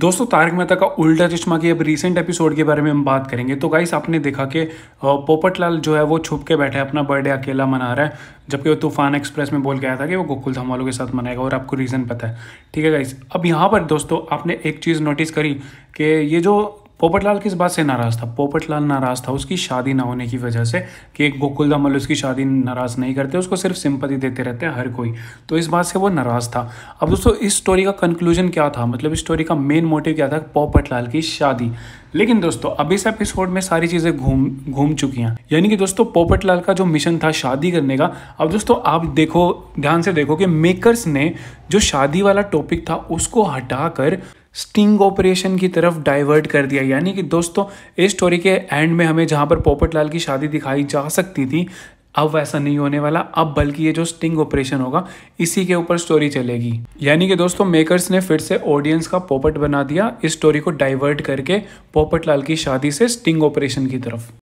दोस्तों तारक मेहता का उल्टा चश्मा की अब रिसेंट एपिसोड के बारे में हम बात करेंगे तो गाइस आपने देखा कि पोपटलाल जो है वो छुप के बैठे अपना बर्थडे अकेला मना रहा है जबकि वो तूफान एक्सप्रेस में बोल के आया था कि वो गोकुल धाम वालों के साथ मनाएगा और आपको रीज़न पता है ठीक है गाइस अब यहाँ पर दोस्तों आपने एक चीज़ नोटिस करी कि ये जो पोपटलाल किस बात से नाराज़ था पोपटलाल नाराज़ था उसकी शादी ना होने की वजह से कि गोकुल दमल उसकी शादी नाराज़ नहीं करते उसको सिर्फ सिंपति देते रहते हैं हर कोई तो इस बात से वो नाराज़ था अब दोस्तों इस स्टोरी का कंक्लूजन क्या था मतलब इस स्टोरी का मेन मोटिव क्या था पोपटलाल की शादी लेकिन दोस्तों अब इस एपिसोड में सारी चीज़ें घूम घूम चुकी हैं यानी कि दोस्तों पोपटलाल का जो मिशन था शादी करने का अब दोस्तों आप देखो ध्यान से देखो कि मेकर्स ने जो शादी वाला टॉपिक था उसको हटाकर स्टिंग ऑपरेशन की तरफ डाइवर्ट कर दिया यानी कि दोस्तों इस स्टोरी के एंड में हमें जहां पर पोपट लाल की शादी दिखाई जा सकती थी अब वैसा नहीं होने वाला अब बल्कि ये जो स्टिंग ऑपरेशन होगा इसी के ऊपर स्टोरी चलेगी यानी कि दोस्तों मेकर्स ने फिर से ऑडियंस का पोपट बना दिया इस स्टोरी को डाइवर्ट करके पोपट लाल की शादी से स्टिंग ऑपरेशन की तरफ